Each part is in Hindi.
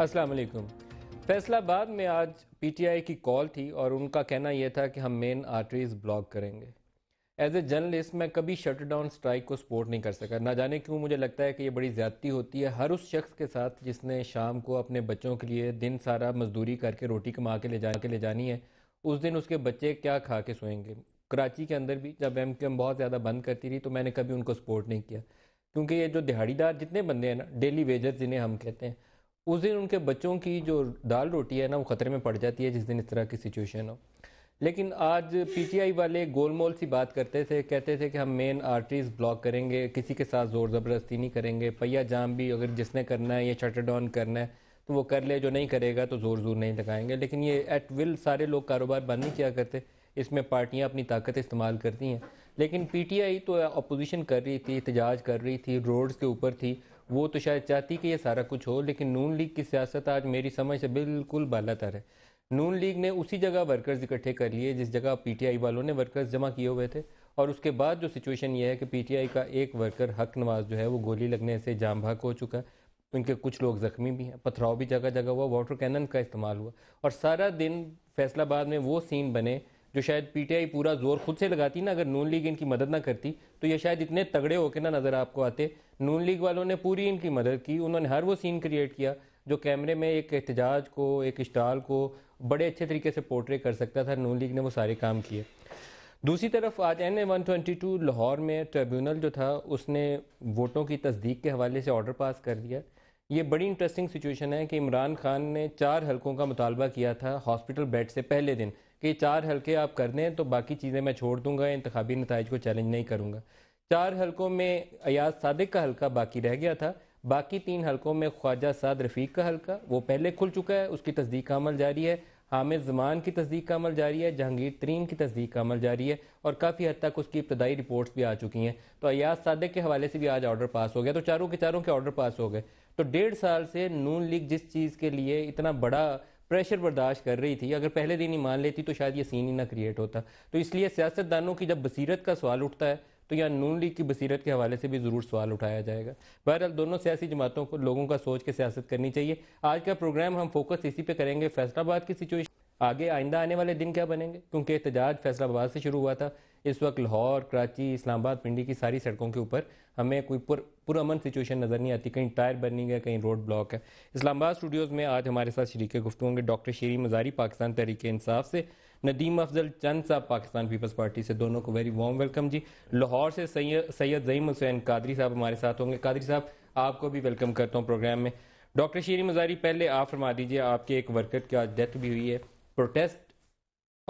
अस्सलाम वालेकुम फैसलाबाद में आज पीटीआई की कॉल थी और उनका कहना यह था कि हम मेन आर्टरीज ब्लॉक करेंगे एज ए जर्नलिस्ट मैं कभी शट डाउन स्ट्राइक को सपोर्ट नहीं कर सका ना जाने क्यों मुझे लगता है कि ये बड़ी ज़्यादती होती है हर उस शख्स के साथ जिसने शाम को अपने बच्चों के लिए दिन सारा मजदूरी करके रोटी कमा के ले जा के ले जानी है उस दिन उसके बच्चे क्या खा के सोएंगे कराची के अंदर भी जब एम बहुत ज़्यादा बंद करती रही तो मैंने कभी उनको सपोर्ट नहीं किया क्योंकि ये जो दिहाड़ीदार जितने बंदे हैं ना डेली वेजर जिन्हें हम कहते हैं उस दिन उनके बच्चों की जो दाल रोटी है ना वो ख़तरे में पड़ जाती है जिस दिन इस तरह की सिचुएशन हो लेकिन आज पीटीआई वाले गोलमोल सी बात करते थे कहते थे कि हम मेन आर्टरीज ब्लॉक करेंगे किसी के साथ ज़ोर ज़बरदस्ती नहीं करेंगे पहिया जाम भी अगर जिसने करना है या शटर डाउन करना है तो वो कर ले जो नहीं करेगा तो ज़ोर ज़ोर नहीं लगाएंगे लेकिन ये एट विल सारे लोग कारोबार बंद नहीं किया करते इसमें पार्टियाँ अपनी ताकत इस्तेमाल करती हैं लेकिन पीटीआई तो अपोजिशन कर रही थी एहतजाज कर रही थी रोड्स के ऊपर थी वो तो शायद चाहती कि ये सारा कुछ हो लेकिन नून लीग की सियासत आज मेरी समझ से बिल्कुल बाला तर है नून लीग ने उसी जगह वर्कर्स इकट्ठे कर लिए जिस जगह पीटीआई वालों ने वर्कर्स जमा किए हुए थे और उसके बाद जो सिचुएशन ये है कि पीटीआई का एक वर्कर हक नवाज जो है वो गोली लगने से जाम भाग हो चुका है उनके कुछ लोग ज़ख्मी भी हैं पथराव भी जगह जगह हुआ वाटर कैनन का इस्तेमाल हुआ और सारा दिन फैसलाबाद में वो सीन बने जो शायद पीटीआई पूरा जोर खुद से लगाती ना अगर नून लीग इनकी मदद ना करती तो ये शायद इतने तगड़े होकर ना नज़र आपको आते नून लीग वालों ने पूरी इनकी मदद की उन्होंने हर वो सीन क्रिएट किया जो कैमरे में एक एहतजाज को एक स्टाल को बड़े अच्छे तरीके से पोर्ट्रे कर सकता था नून लीग ने वो सारे काम किए दूसरी तरफ आज N A one twenty two Lahore में ट्रिब्यूनल जो था उसने वोटों की तस्दीक के हवाले से ऑर्डर पास कर दिया ये बड़ी इंटरेस्टिंग सिचुएशन है कि इमरान खान ने चार हलकों का मुतालबा किया था हॉस्पिटल बेड से पहले दिन कि चार हल्के आप कर दें तो बाकी चीज़ें मैं छोड़ दूंगा इंतबी नतज को चैलेंज नहीं करूँगा चार हल्कों में अयाज सादिक का हल्का बाकी रह गया था बाकी तीन हल्कों में ख्वाजा साद रफ़ीक का हल्का वो पहले खुल चुका है उसकी तस्दीक का अमल जारी है हामिद जमान की तस्दीक का अमल जारी है जहांगीर तरीन की तस्दीक का अमल जारी है और काफ़ी हद तक उसकी इब्तदाई रिपोर्ट्स भी आ चुकी हैं तो अयाज सादिक के हवाले से भी आज ऑर्डर पास हो गया तो चारों के चारों के ऑर्डर पास हो गए तो डेढ़ साल से नून लीग जिस चीज़ के लिए इतना बड़ा प्रेशर बर्दाश्त कर रही थी अगर पहले दिन ही मान लेती तो शायद ये सीन ही ना क्रिएट होता तो इसलिए सियासतदानों की जब बसीरत का सवाल उठता है तो यहाँ नून लीग की बसीरत के हवाले से भी ज़रूर सवाल उठाया जाएगा बहरहाल दोनों सियासी जमातों को लोगों का सोच के सियासत करनी चाहिए आज का प्रोग्राम हम फोकस इसी पे करेंगे फैसलाबाद की सिचुएशन आगे आइंदा आने वाले दिन क्या बनेंगे क्योंकि एहतजाज फैसलाबाद से शुरू हुआ था इस वक्त लाहौर कराची इस्लामाबाद पिंडी की सारी सड़कों के ऊपर हमें कोई पुर पुरमन सिचुएशन नज़र नहीं आती कहीं टायर बर्निंग है कहीं रोड ब्लॉक है इस्लामाबाद स्टूडियोज़ में आज हमारे साथ शरीक गुफ्तु होंगे डॉक्टर शेरी मजारी पाकिस्तान तहरीक इंसाफ से नदीम अफजल चंद साहब पाकिस्तान पीपल्स पार्टी से दोनों को वेरी वार्म वेलकम जी लाहौर से सैयद जईम हुसैन कादरी साहब हमारे साथ होंगे कादरी साहब आपको भी वेलकम करता हूँ प्रोग्राम में डॉक्टर शेरी मजारी पहले आप फरमा दीजिए आपके एक वर्कर की आज डेथ भी हुई है प्रोटेस्ट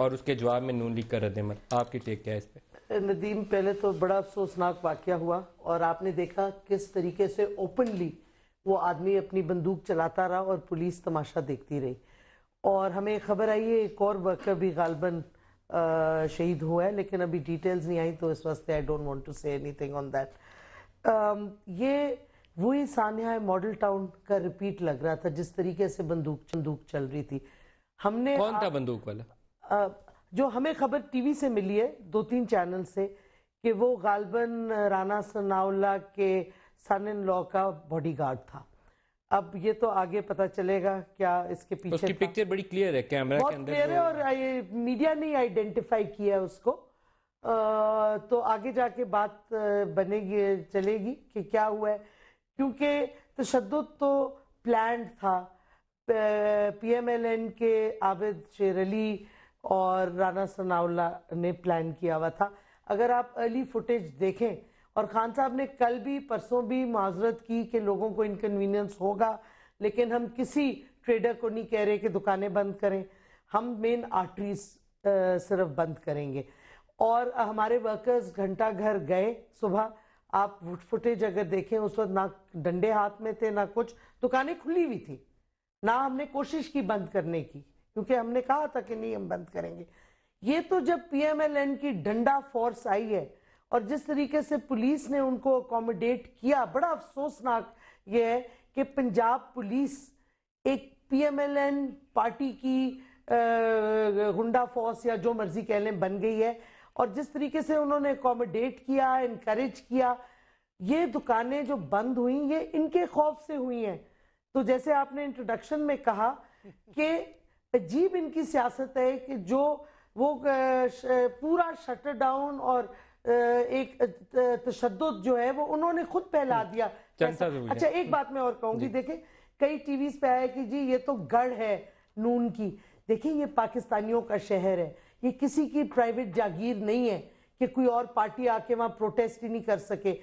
और उसके जवाब में नून लीग का अमल आपकी टेक क्या है इस पर नदीम पहले तो बड़ा अफसोसनाक वाक्य हुआ और आपने देखा किस तरीके से ओपनली वो आदमी अपनी बंदूक चलाता रहा और पुलिस तमाशा देखती रही और हमें खबर आई है एक और वर्कर भी गालबन शहीद हुआ है लेकिन अभी डिटेल्स नहीं आई तो इस वास्ते I don't want to say anything on that ये वही सानिया मॉडल टाउन का रिपीट लग रहा था जिस तरीके से बंदूक बंदूक चल रही थी हमने कौन था बंदूक वाला जो हमें खबर टीवी से मिली है दो तीन चैनल से कि वो गालबन राना सनाउल्ला के सन इन लॉ का बॉडीगार्ड था अब ये तो आगे पता चलेगा क्या इसके पीछे उसकी पिक्चर बड़ी क्लियर है कैमरा के अंदर क्लियर है और मीडिया ने आइडेंटिफाई किया है उसको आ, तो आगे जाके बात बनेगी चलेगी कि क्या हुआ है क्योंकि तशद तो प्लान था पीएमएलएन के आबिद शेर अली और राना सनाउल्ला ने प्लान किया हुआ था अगर आप अर्ली फुटेज देखें और खान साहब ने कल भी परसों भी माजरत की कि लोगों को इनकन्वीनियंस होगा लेकिन हम किसी ट्रेडर को नहीं कह रहे कि दुकानें बंद करें हम मेन आर्टरीज सिर्फ बंद करेंगे और हमारे वर्कर्स घंटा घर गए सुबह आप फुटेज अगर देखें उस वक्त ना डंडे हाथ में थे ना कुछ दुकानें खुली हुई थी ना हमने कोशिश की बंद करने की क्योंकि हमने कहा था कि नहीं हम बंद करेंगे ये तो जब पीएमएलएन की डंडा फोर्स आई है और जिस तरीके से पुलिस ने उनको अकोमोडेट किया बड़ा अफसोसनाक ये है कि पंजाब पुलिस एक पीएमएलएन पार्टी की हुंडा फोर्स या जो मर्जी कह लें बन गई है और जिस तरीके से उन्होंने अकोमोडेट किया इनक्रेज किया ये दुकानें जो बंद हुई ये इनके खौफ से हुई हैं तो जैसे आपने इंट्रोडक्शन में कहा कि अजीब इनकी सियासत है कि जो वो पूरा शटर डाउन और एक तशद जो है वो उन्होंने खुद फैला हम्म। दिया अच्छा एक बात मैं और कहूंगी देखें कई टीवीज पे आया कि जी ये तो गढ़ है नून की देखिए ये पाकिस्तानियों का शहर है ये किसी की प्राइवेट जागीर नहीं है कि कोई और पार्टी आके वहाँ प्रोटेस्ट ही नहीं कर सके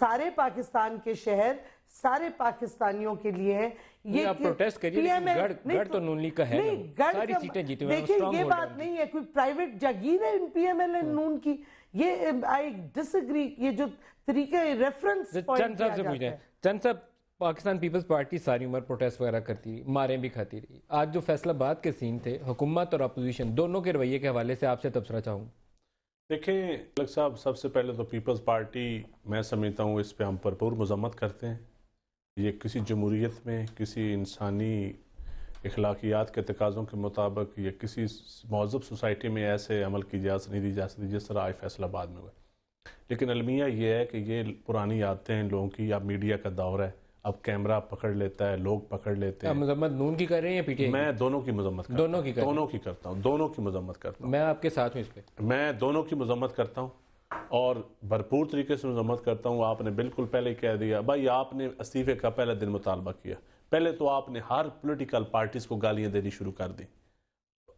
सारे पाकिस्तान के शहर सारे पाकिस्तानियों के लिए है ये प्रोटेस्ट करिए तो, तो- नून लीग का है नहीं गढ़ सारी सीटें जीते देखिए ये बात नहीं है कोई प्राइवेट जागीर है इन पीएमएल एंड हाँ। नून की ये आई डिसएग्री ये जो तरीके रेफरेंस चंद से पूछ रहे हैं चंद साहब पाकिस्तान पीपल्स पार्टी सारी उम्र प्रोटेस्ट वगैरह करती रही मारें भी खाती रही आज जो फैसला बाद के सीन थे हुकूमत और अपोजिशन दोनों के रवैये के हवाले से आपसे तबसरा चाहूँ देखें लग साहब सबसे पहले तो पीपल्स पार्टी मैं समझता हूँ इस पर हम भरपूर मजम्मत करते हैं ये किसी जमहूरीत में किसी इंसानी अखलाकियात के तकाज़ों के मुताबिक या किसी महजब सोसाइटी में ऐसे अमल की इजाज़त नहीं दी जा सकती जिस तरह फैसला फैसलाबाद में हुआ लेकिन अलमिया ये है कि ये पुरानी आदतें हैं लोगों की अब मीडिया का दौर है अब कैमरा पकड़ लेता है लोग पकड़ लेते हैं मजम्मत नून की कर रहे हैं पीटी मैं दोनों की मजम्मत दोनों की दोनों की करता हूँ दोनों की मजम्मत करता हूँ मैं आपके साथ हूँ इस पर मैं दोनों की मजम्मत करता हूँ और भरपूर तरीके से मजम्मत करता हूँ आपने बिल्कुल पहले कह दिया भाई आपने इस्तीफे का पहला दिन मुतालबा किया पहले तो आपने हर पोलिटिकल पार्टीज़ को गालियाँ देनी शुरू कर दी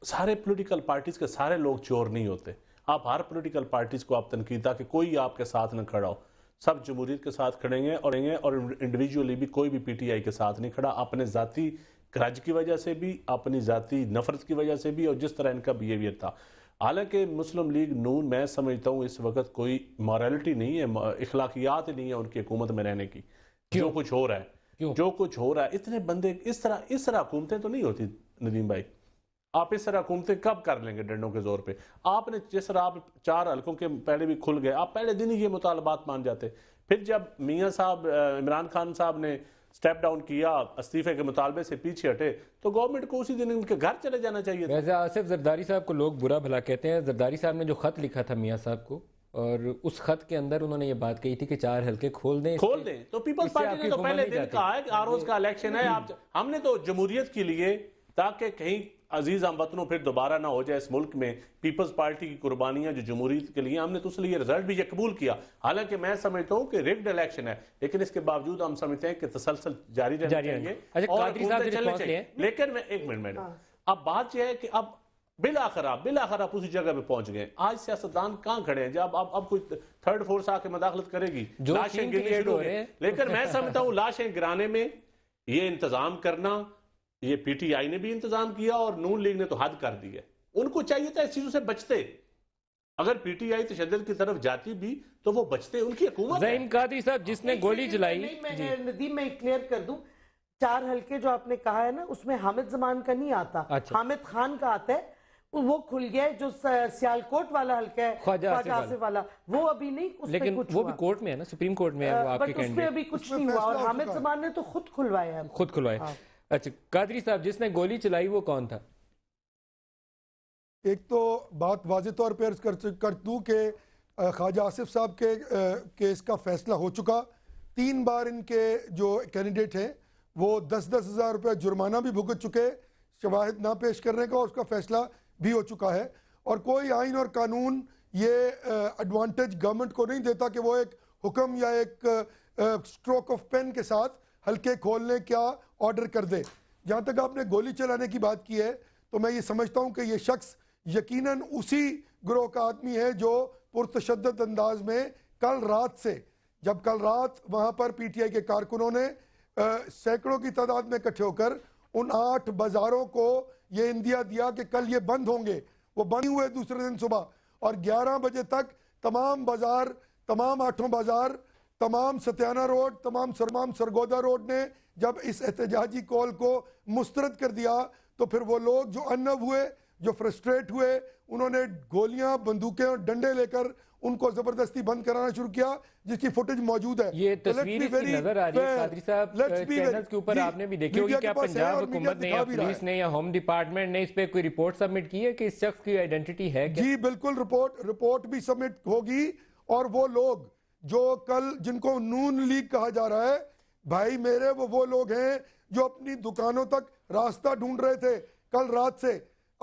सारे पोलिटिकल पार्टीज़ के सारे लोग चोर नहीं होते आप हर पोलिटिकल पार्टीज़ को आप तनकीद ताकि कोई आपके साथ ना खड़ा हो सब जमहूरीत के साथ खड़ेंगे और और इंडिविजुअली भी कोई भी पीटीआई के साथ नहीं खड़ा अपने ज़ाती क्रज की वजह से भी अपनी ज़ाती नफरत की वजह से भी और जिस तरह इनका बिहेवियर था हालांकि मुस्लिम लीग नून मैं समझता हूँ इस वक्त कोई मॉरलिटी नहीं है इखलाकियात नहीं है उनकी हुकूमत में रहने की क्यों? जो कुछ हो रहा है क्यों? जो कुछ हो रहा है इतने बंदे इस तरह इस तरह हुकूमतें तो नहीं होती नदीम भाई आप इस तरह हुकूमतें कब कर लेंगे डंडों के जोर पे आपने जिस तरह आप चार हल्कों के पहले भी खुल गए आप पहले दिन ही ये मुतालबात मान जाते फिर जब मियाँ साहब इमरान खान साहब ने स्टेप डाउन किया इस्तीफे के मुतालबे से पीछे हटे तो गवर्नमेंट को उसी दिन उनके घर चले जाना चाहिए वैसे आसिफ जरदारी साहब को लोग बुरा भला कहते हैं जरदारी साहब ने जो खत लिखा था मियाँ साहब को और उस खत के अंदर उन्होंने ये बात कही थी कि चार हल्के खोल दें खोल दें तो पीपल्स पार्टी ने तो पहले दिन कहा है कि आरोज का इलेक्शन है आप हमने तो जमहूरियत के लिए ताकि कहीं अजीज हम वतनों फिर दोबारा ना हो जाए इस मुल्क में पीपल्स पार्टी की कुर्बानियां जो जमहूरीत के लिए हमने तो उसके रिजल्ट भी यह कबूल किया हालांकि मैं समझता हूँ कि रिग्ड इलेक्शन है लेकिन इसके बावजूद हम समझते हैं कि तसलसल जारी रहना चाहिए अच्छा, लेकिन मैं एक मिनट मैडम हाँ। अब बात यह है कि अब आखिर आप आखिर आप उसी जगह पे पहुंच गए आज सियासतदान कहां खड़े हैं जब अब अब कोई थर्ड फोर्स आके मदाखलत करेगी लाशें गिरनी लेकिन मैं समझता हूँ लाशें गिराने में ये इंतजाम करना ये पीटीआई ने भी इंतजाम किया और नून लीग ने तो हद कर दी है उनको चाहिए था इस चीजों से बचते अगर पीटीआई तशद की तरफ जाती भी तो वो बचते उनकी हुकूमत साहब जिसने गोली चलाई नदी में क्लियर कर दू चार हल्के जो आपने कहा है ना उसमें हामिद जमान का नहीं आता अच्छा। हामिद खान का आता है वो खुल गया है जो सियालकोट वाला हल्का है ख्वाजा आसिफ वाला वाला वो अभी नहीं उस लेकिन कुछ वो भी कोर्ट में है ना सुप्रीम कोर्ट में है वो आपके बट उसमें अभी कुछ नहीं हुआ और हामिद जमान ने तो खुद खुलवाया है खुद खुलवाया हाँ। अच्छा कादरी साहब जिसने गोली चलाई वो कौन था एक तो बात वाज तौर पर कर, दूँ कि ख्वाजा आसिफ साहब के केस का फैसला हो चुका तीन बार इनके जो कैंडिडेट हैं वो दस दस हज़ार रुपये जुर्माना भी भुगत चुके शवाहद ना पेश करने का उसका फैसला भी हो चुका है और कोई आइन और कानून ये एडवांटेज गवर्नमेंट को नहीं देता कि वो एक हुक्म या एक स्ट्रोक ऑफ पेन के साथ हल्के खोलने का ऑर्डर कर दे जहाँ तक आपने गोली चलाने की बात की है तो मैं ये समझता हूँ कि ये शख्स यकीन उसी ग्रोह का आदमी है जो पुरतशद अंदाज में कल रात से जब कल रात वहाँ पर पी टी आई के कारकुनों ने सैकड़ों की तादाद में इकट्ठे होकर उन आठ बाज़ारों को ये इंदिया दिया कि कल ये बंद होंगे वो बंद हुए दूसरे दिन सुबह और ग्यारह बजे तक तमाम बाज़ार तमाम आठों बाज़ार तमाम सत्याना रोड तमाम सरमाम सरगोदा रोड ने जब इस एहतजाजी कॉल को मुस्तरद कर दिया तो फिर वो लोग जो अनब हुए जो फ्रस्ट्रेट हुए उन्होंने गोलियां बंदूकें और डंडे लेकर उनको जबरदस्ती बंद कराना शुरू किया जिसकी फुटेज मौजूद है ये तो तस्वीर नजर आ रही है के ऊपर आपने भी देखी होगी क्या पंजाब हुकूमत ने या पुलिस ने या होम डिपार्टमेंट ने इस पे कोई रिपोर्ट सबमिट की है कि इस शख्स की आइडेंटिटी है जी बिल्कुल रिपोर्ट रिपोर्ट भी सबमिट होगी और वो लोग जो कल जिनको नून लीग कहा जा रहा है भाई मेरे वो वो लोग हैं जो अपनी दुकानों तक रास्ता ढूंढ रहे थे कल रात से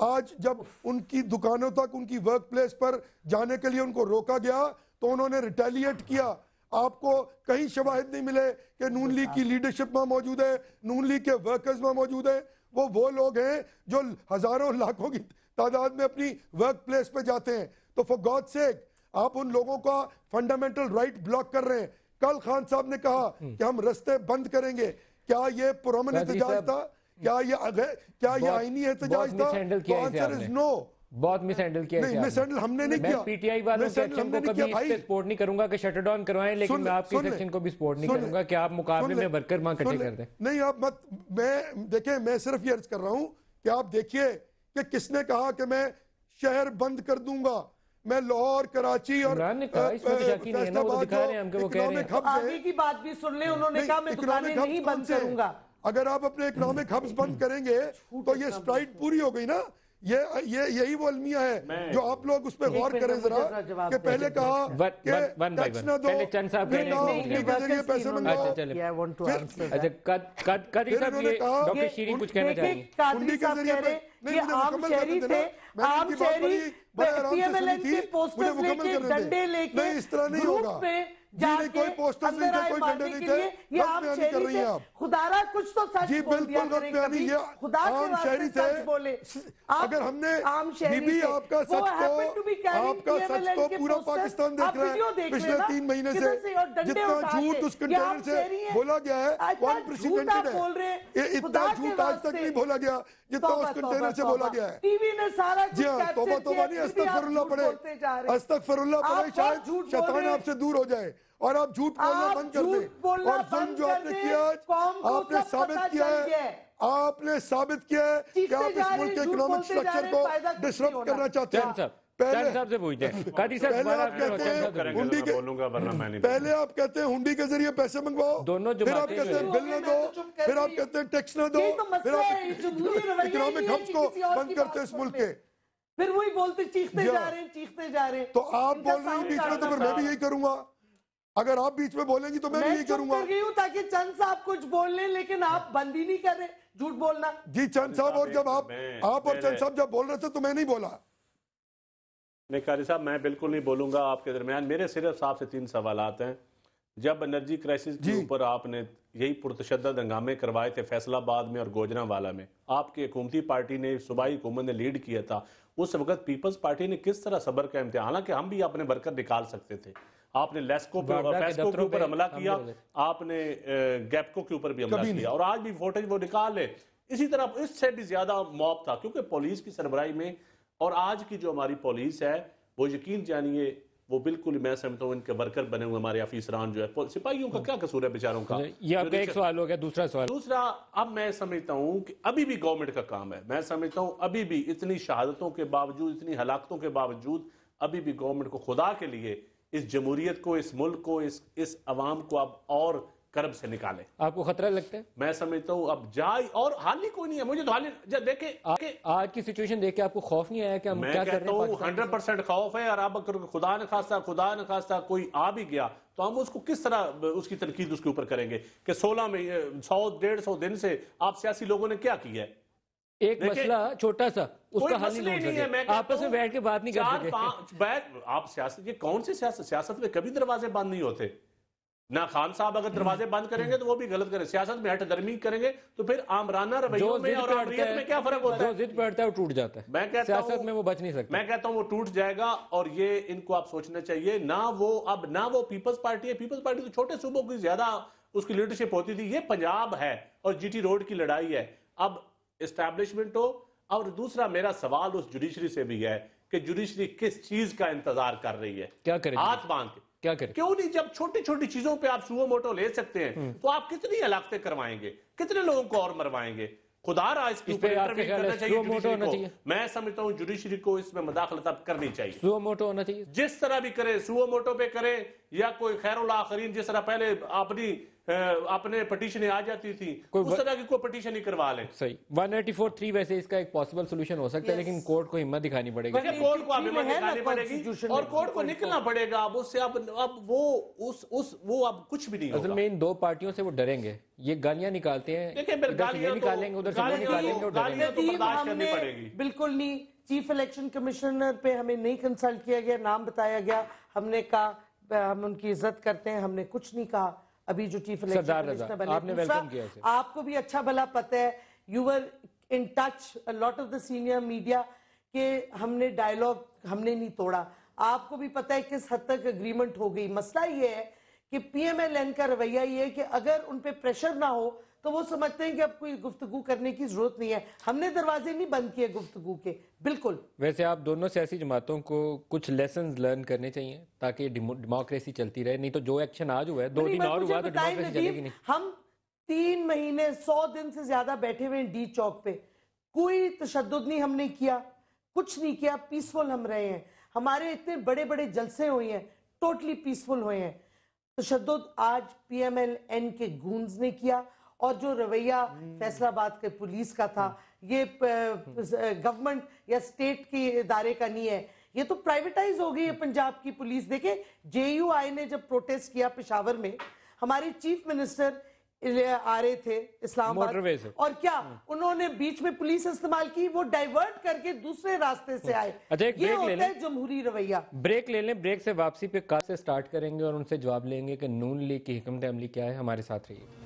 आज जब उनकी दुकानों तक उनकी वर्क प्लेस पर जाने के लिए उनको रोका गया तो उन्होंने रिटेलिएट किया आपको कहीं शवाहद नहीं मिले कि नून लीग की लीडरशिप में मौजूद है नून लीग के वर्कर्स में मौजूद है वो वो लोग हैं जो हजारों लाखों की तादाद में अपनी वर्क प्लेस पर जाते हैं तो फॉर गॉड सेक आप उन लोगों का फंडामेंटल राइट ब्लॉक कर रहे हैं कल खान साहब ने कहा हम्म। कि हम रस्ते बंद करेंगे क्या ये पुरमन एहतजाज था हम्म। क्या ये अगर क्या ये आईनी एहतजाज था आंसर इज नो बहुत मिस हैंडल किया नहीं मिस हैंडल हमने नहीं किया पीटीआई वालों के सेक्शन को कभी इस पे सपोर्ट नहीं करूंगा कि शटर डाउन करवाएं लेकिन मैं आपके सेक्शन को भी सपोर्ट नहीं करूंगा कि आप मुकाबले में वर्कर मां कटे कर दें नहीं आप मत मैं देखें मैं सिर्फ ये अर्ज कर रहा हूं कि आप देखिए कि किसने कहा कि मैं शहर बंद कर दूंगा मैं लाहौर कराची और उन्होंने अगर आप अपने इकोनॉमिक हब्स बंद करेंगे तो ये स्प्राइट पूरी हो गई ना ये ये यही वो अलमिया है जो आप लोग उस पर गौर करें जरा कि पहले कहा टैक्स ना दो पैसे अच्छा, मंगाओ अच्छा, इस तरह नहीं होगा कोई पोस्टर नहीं थे कोई डंडे नहीं थे कर रही हैं आप खुदारा कुछ तो सच जी बिल्कुल आम शहरी थे अगर हमने बीबी तो आपका सच को आपका सच को पूरा पाकिस्तान देख रहा है पिछले तीन महीने से जितना झूठ उस कंटेनर से बोला गया है अनप्रेसिडेंटेड अच्छा, है इतना झूठ आज तक नहीं बोला गया ये तो उस कंटेनर से बोला गया है टीवी में सारा जी हाँ तोबा तोबा नहीं अस्तक फरुल्ला पड़े अस्तक फरुल्ला पड़े शायद शैतान आपसे दूर हो जाए और आप झूठ बोलना बंद कर दे और जुर्म जो आपने किया आपने साबित किया है आपने साबित किया है कि आप इस मुल्क के इकोनॉमिक स्ट्रक्चर को डिस्टर्ब करना चाहते हैं पहले साहब से पूछते हैं पहले आप कहते हैं हुंडी के पहले आप कहते हैं हुंडी के जरिए पैसे मंगवाओ दोनों फिर आप कहते हैं बिल ना दो तो फिर आप कहते हैं टैक्स ना दो तो फिर आप इकोनॉमिक हम्स को बंद करते हैं इस मुल्क के फिर वही बोलते चीखते जा रहे हैं चीखते जा रहे हैं तो आप बोल रहे हैं बीच में तो फिर मैं भी यही करूंगा अगर आप बीच में बोलेंगी तो मैं, मैं भी यही करूंगा कर रही हूं ताकि चंद साहब कुछ बोल लें लेकिन आप बंद ही नहीं कर रहे झूठ बोलना जी चंद साहब और जब आप आप और चंद साहब जब बोल रहे थे तो मैं नहीं बोला ने कहा साहब मैं बिल्कुल नहीं बोलूंगा आपके दरमियान मेरे सिर्फ से तीन सवाल हैं जब एनर्जी क्राइसिस के ऊपर आपने यही पुरतशद हंगामे करवाए थे फैसलाबाद में और गोजरावाला में आपकी हुकूमती पार्टी ने सूबाई हुकूमत ने लीड किया था उस वक्त पीपल्स पार्टी ने किस तरह सबर का इम्तहान हालांकि हम भी अपने बरकत निकाल सकते थे आपने लेस्को फैसको के ऊपर हमला किया आपने गैपको के ऊपर भी हमला किया और आज भी वोटेज वो निकाल ले इसी तरह इससे भी ज्यादा मॉब था क्योंकि पुलिस की सरबराही में और आज की जो हमारी पुलिस है वो यकीन जानिए वो बिल्कुल मैं समझता हूँ इनके वर्कर बने हुए हमारे अफीसरान जो है सिपाहियों का क्या कसूर है बेचारों का ये आपका एक सवाल हो गया दूसरा सवाल दूसरा अब मैं समझता हूँ कि अभी भी गवर्नमेंट का काम है मैं समझता हूँ अभी भी इतनी शहादतों के बावजूद इतनी हलाकतों के बावजूद अभी भी गवर्नमेंट को खुदा के लिए इस जमहूरियत को इस मुल्क को इस इस आवाम को अब और कर्म से निकाले आपको खतरा लगता है मैं समझता हूँ अब जाए और हाल ही कोई नहीं है मुझे तो हाल ही देखे आ, आज की सिचुएशन देख के आपको खौफ नहीं आया कि हम मैं क्या कहता हूँ हंड्रेड परसेंट खौफ है और अब अगर खुदा न खास्ता खुदा न खास्ता कोई आ भी गया तो हम उसको किस तरह उसकी तनकीद उसके ऊपर करेंगे कि सोलह में सौ डेढ़ सौ दिन से आप सियासी लोगों ने क्या किया है एक मसला छोटा सा उसका हल नहीं, नहीं है मैं आपस में बैठ के बात नहीं कर सकते आप सियासत ये कौन सी सियासत सियासत में कभी दरवाजे बंद नहीं होते ना खान साहब अगर दरवाजे बंद करेंगे तो वो भी गलत करें सियासत में हट गर्मी करेंगे तो फिर आमराना रवैया में और आमरीत में क्या फर्क होता है जिद पे है वो टूट जाता है मैं कहता सियासत में वो बच नहीं सकता मैं कहता हूँ वो टूट जाएगा और ये इनको आप सोचना चाहिए ना वो अब ना वो पीपल्स पार्टी है पीपल्स पार्टी तो छोटे सूबों की ज्यादा उसकी लीडरशिप होती थी ये पंजाब है और जी रोड की लड़ाई है अब इस्टेब्लिशमेंट हो और दूसरा मेरा सवाल उस जुडिशरी से भी है कि जुडिशरी किस चीज का इंतजार कर रही है क्या करें हाथ बांध के क्या करें क्यों नहीं जब छोटी छोटी चीजों पे आप सुओ मोटो ले सकते हैं हम्म। तो आप कितनी हलाकतें करवाएंगे कितने लोगों को और मरवाएंगे खुदा रहा इसके ऊपर इंटरवीन करना चाहिए मोटो होना चाहिए मैं समझता हूँ जुडिशरी को इसमें मदाखलत अब करनी चाहिए सुओ मोटो होना चाहिए जिस तरह भी करें सुओ मोटो पे करें या कोई खैर आखरीन जिस तरह पहले अपनी अपने पटिशन आ जाती थी कोई उस तरह की कोई पटिशन ही करवा ले सही 194.3 वैसे इसका एक पॉसिबल सोल्यूशन हो सकता है लेकिन कोर्ट को हिम्मत दिखानी पड़ेगी कोर्ट को हिम्मत दिखानी पड़ेगी और कोर्ट को निकलना पड़ेगा अब उससे अब अब वो उस उस वो अब कुछ भी नहीं असल में इन दो पार्टियों से वो डरेंगे ये गालियां निकालते हैं तो- निकालेंगे उधर से तो- निकालेंगे तो बिल्कुल नहीं चीफ इलेक्शन कमिश्नर पे हमें नहीं कंसल्ट किया गया नाम बताया गया हमने कहा हम उनकी इज्जत करते हैं हमने कुछ नहीं कहा अभी जो चीफ इलेक्शन आपको भी अच्छा भला पता है you were in touch lot of the senior media के हमने डायलॉग हमने नहीं तोड़ा आपको भी पता है किस हद तक अग्रीमेंट हो गई मसला ये है कि पीएमएलएन का रवैया ये है कि अगर उन पर प्रेशर ना हो तो वो समझते हैं कि अब कोई गुफ्तगु करने की जरूरत नहीं है हमने दरवाजे नहीं बंद किए गुफ्तगु के बिल्कुल वैसे आप दोनों सियासी जमातों को कुछ लेसन लर्न करने चाहिए ताकि डेमोक्रेसी चलती रहे नहीं तो जो एक्शन आज हुआ है दो दिन और हुआ तो डेमोक्रेसी चलेगी नहीं हम तीन महीने सौ दिन से ज्यादा बैठे हुए हैं डी चौक पे कोई तशद नहीं हमने किया कुछ नहीं किया पीसफुल हम रहे हैं हमारे इतने बड़े बड़े जलसे हुए हैं टोटली पीसफुल हुए हैं तशद आज पी एम एल एन के गूंज ने किया और जो रवैया हम्म। फैसलाबाद के पुलिस का था हम्म। ये गवर्नमेंट या स्टेट के इदारे का नहीं है ये तो प्राइवेटाइज हो गई है हम्म। पंजाब की पुलिस देखे आई ने जब प्रोटेस्ट किया पिशावर में हमारे चीफ मिनिस्टर आ रहे थे इस्लामाबाद और क्या उन्होंने बीच में पुलिस इस्तेमाल की वो डाइवर्ट करके दूसरे रास्ते से आए अच्छा ये होता ले है जमहूरी रवैया ब्रेक ले लें ब्रेक से वापसी पे कल से स्टार्ट करेंगे और उनसे जवाब लेंगे कि नून लीग की हिकमत अमली क्या है हमारे साथ रहिए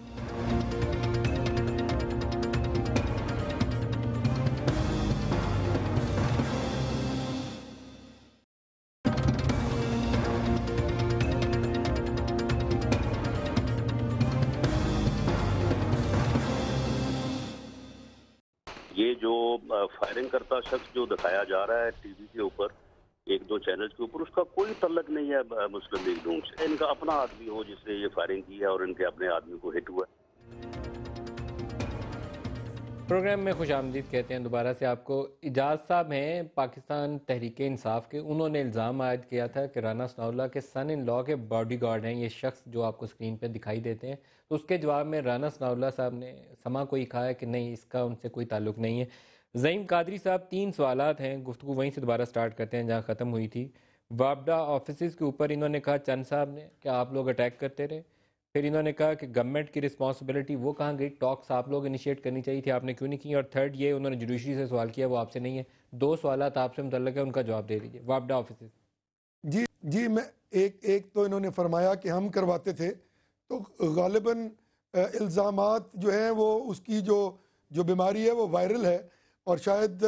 करता शख्स जो दिखाया जा रहा है टीवी के ऊपर एक दो चैनल के ऊपर उसका कोई तलक नहीं है मुस्लिम लीग नून से इनका अपना आदमी हो जिसने ये फायरिंग की है और इनके अपने आदमी को हिट हुआ प्रोग्राम में खुश आमदीद कहते हैं दोबारा से आपको इजाज साहब हैं पाकिस्तान तहरीक इंसाफ के उन्होंने इल्ज़ाम आयद किया था कि राना सनाउल्ला के सन इन लॉ के बॉडी गार्ड हैं ये शख्स जो आपको स्क्रीन पर दिखाई देते हैं तो उसके जवाब में राना सनाउल्ला साहब ने समा को ही कहा है कि नहीं इसका उनसे कोई ताल्लुक नहीं है जईम कादरी साहब तीन सवाल हैं गुफ्तु वहीं से दोबारा स्टार्ट करते हैं जहाँ ख़त्म हुई थी वापडा ऑफिस के ऊपर इन्होंने कहा चंद साहब ने कि आप लोग अटैक करते रहे फिर इन्होंने कहा कि गवर्नमेंट की रिस्पॉन्सिबिलिटी वो कहाँ गई टॉक्स आप लोग इनिशिएट करनी चाहिए थी आपने क्यों नहीं की और थर्ड ये उन्होंने जुडिशरी से सवाल किया वो आपसे नहीं है दो सवाल आपसे मुतल है उनका जवाब दे दीजिए वापडा ऑफिस जी जी मैं एक एक तो इन्होंने फरमाया कि हम करवाते थे तो गालिबा इल्ज़ाम जो हैं वो उसकी जो जो बीमारी है वो वायरल है और शायद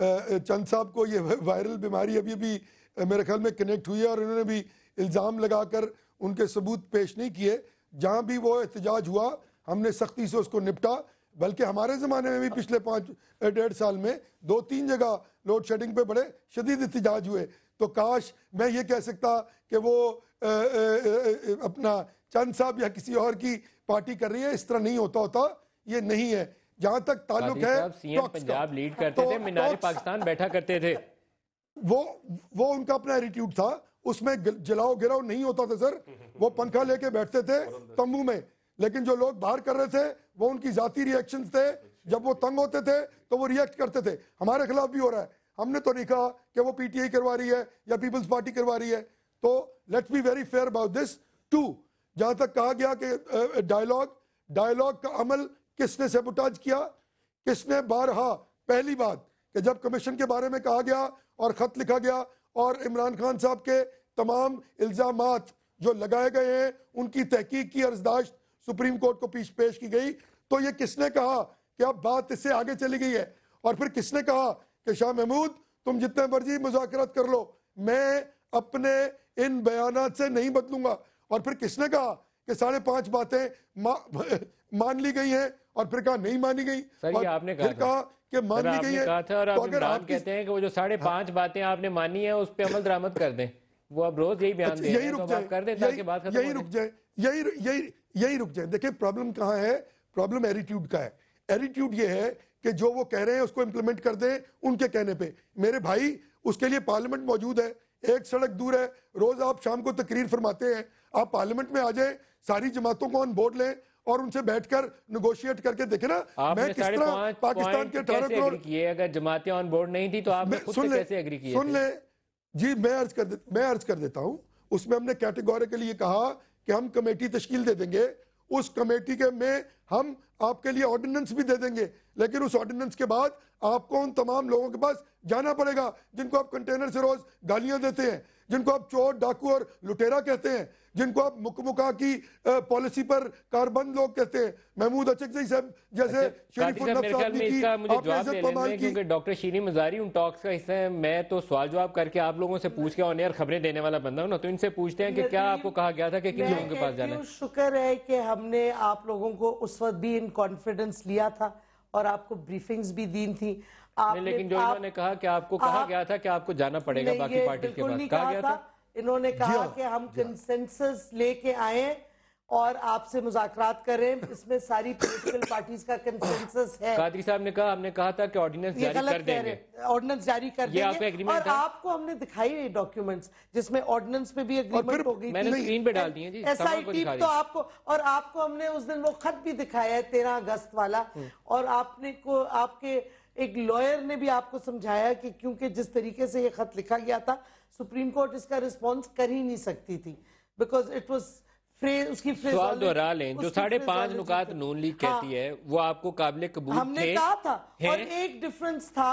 चंद साहब को ये वायरल बीमारी अभी भी मेरे ख्याल में कनेक्ट हुई है और इन्होंने भी इल्ज़ाम लगाकर उनके सबूत पेश नहीं किए जहाँ भी वो एहतजाज हुआ हमने सख्ती से उसको निपटा बल्कि हमारे ज़माने में भी पिछले पाँच डेढ़ साल में दो तीन जगह लोड शेडिंग पे बड़े शदीद एहतजाज हुए तो काश मैं ये कह सकता कि वो ए, ए, ए, अपना चंद साहब या किसी और की पार्टी कर रही है इस तरह नहीं होता होता ये नहीं है जहां तक ताल्लुक है पंजाब लीड करते तो थे मीनारे पाकिस्तान बैठा करते थे वो वो उनका अपना एटीट्यूड था उसमें जलाओ गिराओ नहीं होता था सर वो पंखा लेके बैठते थे तंबू में लेकिन जो लोग बाहर कर रहे थे वो उनकी जाती रिएक्शन थे जब वो तंग होते थे तो वो रिएक्ट करते थे हमारे खिलाफ भी हो रहा है हमने तो नहीं कहा कि वो पीटीआई करवा रही है या पीपल्स पार्टी करवा रही है तो let's be very fair about this too जहां तक कहा गया कि डायलॉग डायलॉग का अमल किसने सेबोटाज किया किसने बारहा पहली बात कि जब कमीशन के बारे में कहा गया और ख़त लिखा गया और इमरान खान साहब के तमाम इल्ज़ाम जो लगाए गए हैं उनकी तहकीक की अर्जदाश्त सुप्रीम कोर्ट को पेश पेश की गई तो ये किसने कहा कि अब बात इससे आगे चली गई है और फिर किसने कहा कि शाह महमूद तुम जितने मर्जी मुजाकरत कर लो मैं अपने इन बयान से नहीं बदलूंगा और फिर किसने कहा कि साढ़े पांच बातें मा, मान ली गई हैं और फिर कहा नहीं मानी गई सर ये आपने कहा फिर कहा कि मान ली गई है कहा था और तो अगर आप कहते हैं कि वो जो साढ़े हाँ। पांच बातें आपने मानी है उस पर अमल दरामद कर दें वो अब रोज यही बयान अच्छा, यही तो रुक जाए कर दें यही रुक जाए यही यही यही रुक जाए देखिए प्रॉब्लम कहाँ है प्रॉब्लम एटीट्यूड का है एटीट्यूड ये है कि जो वो कह रहे हैं उसको इम्प्लीमेंट कर दें उनके कहने पे मेरे भाई उसके लिए पार्लियामेंट मौजूद है एक सड़क दूर है रोज आप शाम को तकरीर फरमाते हैं आप पार्लियामेंट में आ जाए सारी जमातों को ऑन बोर्ड लें और उनसे बैठकर नेगोशिएट करके देखे ना मैं किस तरह पाकिस्तान के अठारह करोड़ अगर जमातें ऑन बोर्ड नहीं थी तो आप सुन ले सुन ले जी मैं अर्ज कर मैं अर्ज कर देता हूँ उसमें हमने कैटेगोरी के लिए कहा कि हम कमेटी तश्कील दे देंगे उस कमेटी के में हम आपके लिए ऑर्डिनेंस भी दे देंगे लेकिन उस ऑर्डिनेंस के बाद आपको उन तमाम लोगों के पास जाना पड़ेगा जिनको आप कंटेनर से रोज गालियां देते हैं जिनको आप चोर डाकू और लुटेरा कहते हैं जिनको आप मुकमुका की पॉलिसी पर कारबंद लोग कहते हैं महमूद अचक साहब जैसे अच्छा, डॉक्टर शीनी मजारी उन टॉक्स का हिस्सा है मैं तो सवाल जवाब करके आप लोगों से पूछ के ऑन एयर खबरें देने वाला बंदा हूँ ना तो इनसे पूछते हैं कि क्या आपको कहा गया था कि किन लोगों के पास जाना शुक्र है कि हमने आप लोगों को उस वक्त भी इन कॉन्फिडेंस लिया था और आपको ब्रीफिंग्स भी दी थी लेकिन जो इन्होंने कहा कि आपको कहा गया था कि आपको जाना पड़ेगा बाकी पार्टी के पास कहा गया था इन्होंने कहा हाँ। कि हम कंसेंसस हाँ। लेके आए और आपसे मुजाकरात करें इसमें सारी पॉलिटिकल पार्टीज का कंसेंसस है कादरी साहब ने कहा हमने कहा था कि ऑर्डिनेंस जारी कर देंगे ऑर्डिनेंस जारी कर देंगे और आपको हमने दिखाई है डॉक्यूमेंट्स जिसमें ऑर्डिनेंस पे भी एग्रीमेंट हो गई मैंने स्क्रीन पे डाल दिए एसआईटी तो आपको और आपको हमने उस दिन वो खत भी दिखाया है तेरह अगस्त वाला हम्म। और आपने को आपके एक लॉयर ने भी आपको समझाया कि क्योंकि जिस तरीके से ये खत लिखा गया था सुप्रीम कोर्ट इसका रिस्पॉन्स कर ही नहीं सकती थी बिकॉज इट वॉज फ्रेज उसकी दोहरा लें जो साढ़े पांच नुकात नून लीग कहती हाँ। है वो आपको काबिल कबूल हमने कहा था और एक डिफरेंस था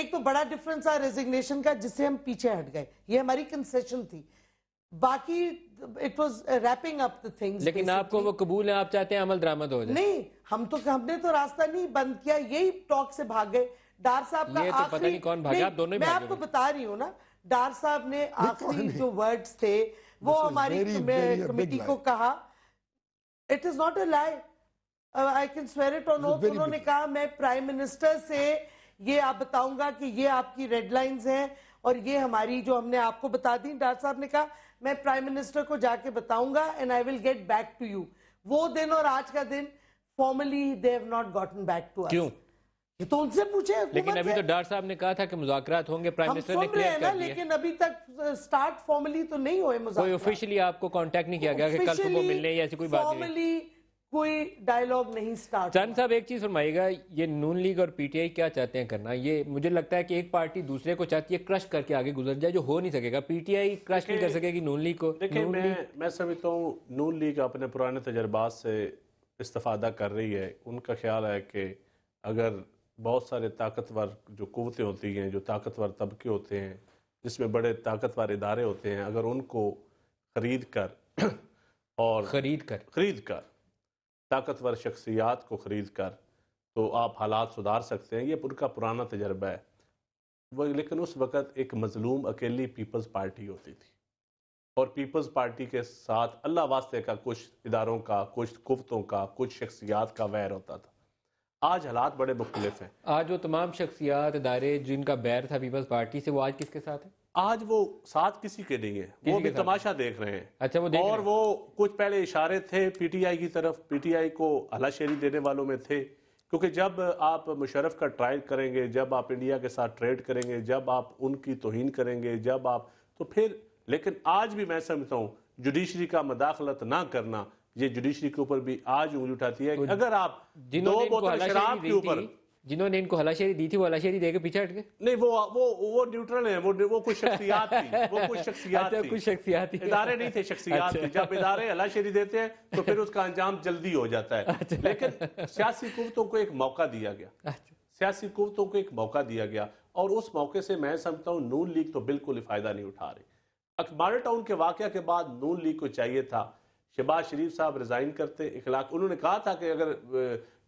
एक तो बड़ा डिफरेंस था रेजिग्नेशन का जिससे हम पीछे हट गए ये हमारी कंसेशन थी बाकी इट वॉज रैपिंग अप लेकिन आपको वो कबूल है आप चाहते हैं अमल दरामद तो हो जाए नहीं हम तो हमने तो रास्ता नहीं बंद किया यही टॉक से भाग गए डार साहब का तो पता नहीं कौन भागा दोनों मैं आपको बता रही हूँ ना डार साहब ने आखिरी जो वर्ड्स थे वो हमारी कमेटी को कहा it is not a lie I can swear it on oath उन्होंने कहा मैं प्राइम मिनिस्टर से ये आप बताऊंगा कि ये आपकी रेड लाइंस हैं और ये हमारी जो हमने आपको बता दी डार साहब ने कहा मैं प्राइम मिनिस्टर को जाके बताऊंगा and I will get back to you वो दिन और आज का दिन formally they have not gotten back to क्यों ये तो उनसे पूछे लेकिन अभी तो डार साहब ने कहा था कि मुजाकरात होंगे प्राइम मिनिस्टर ने क्लियर कर लेकिन अभी तक स्टार्ट फॉर्मली तो नहीं हुए कोई ऑफिशियली आपको कांटेक्ट नहीं किया गया कि कल सुबह मिलने या ऐसी कोई बात नहीं कोई डायलॉग नहीं स्टार्ट चंद साहब एक चीज फरमाइएगा ये नून लीग और पीटीआई क्या चाहते हैं करना ये मुझे लगता है कि एक पार्टी दूसरे को चाहती है क्रश करके आगे गुजर जाए जो हो नहीं सकेगा पीटीआई क्रश नहीं कर सकेगी नून लीग को देखिए मैं मैं समझता हूँ नून लीग अपने पुराने तजर्बात से इस्तफादा कर रही है उनका ख्याल है कि अगर बहुत सारे ताकतवर जो कुतें होती हैं जो ताकतवर तबके होते हैं जिसमें बड़े ताकतवर इदारे होते हैं अगर उनको ख़रीद कर और ख़रीद कर ख़रीद कर ताकतवर शख्सियात को ख़रीद कर तो आप हालात सुधार सकते हैं ये उनका पुराना तजर्बा है वह लेकिन उस वक़्त एक मजलूम अकेली पीपल्स पार्टी होती थी और पीपल्स पार्टी के साथ अल्लाह वास्ते का कुछ इदारों का कुछ कुफ्तों का कुछ शख्सियात का वैर होता था आज हालात बड़े मुख्तलिफ हैं आज वो तमाम शख्सियात इदारे जिनका बैर था पीपल्स पार्टी से वो आज किसके साथ है आज वो साथ किसी के नहीं है वो भी तमाशा देख रहे हैं अच्छा वो देख और वो कुछ पहले इशारे थे पीटीआई की तरफ पीटीआई को हलाशेरी देने वालों में थे क्योंकि जब आप मुशरफ का ट्रायल करेंगे जब आप इंडिया के साथ ट्रेड करेंगे जब आप उनकी तोहन करेंगे जब आप तो फिर लेकिन आज भी मैं समझता हूँ जुडिशरी का मदाखलत ना करना ये जुडिशरी के ऊपर भी आज उंगली उठाती है तो अगर आप दो बोतल शराब के ऊपर जिन्होंने इनको हलाशेरी दी थी वो हलाशेरी देकर पीछे हट गए नहीं वो वो वो न्यूट्रल है वो वो कुछ शख्सियात थी वो कुछ शख्सियात अच्छा, थी कुछ शख्सियात थी इदारे नहीं थे शख्सियात अच्छा। थे जब इदारे हलाशेरी देते हैं तो फिर उसका अंजाम जल्दी हो जाता है अच्छा। लेकिन सियासी कुवतों को एक मौका दिया गया सियासी कुवतों को एक मौका दिया गया और उस मौके से मैं समझता हूँ नून लीग तो बिल्कुल फायदा नहीं उठा रही अखबार टाउन के वाक़े के बाद नून लीग को चाहिए था शहबाज शरीफ साहब रिज़ाइन करते इखलाक उन्होंने कहा था कि अगर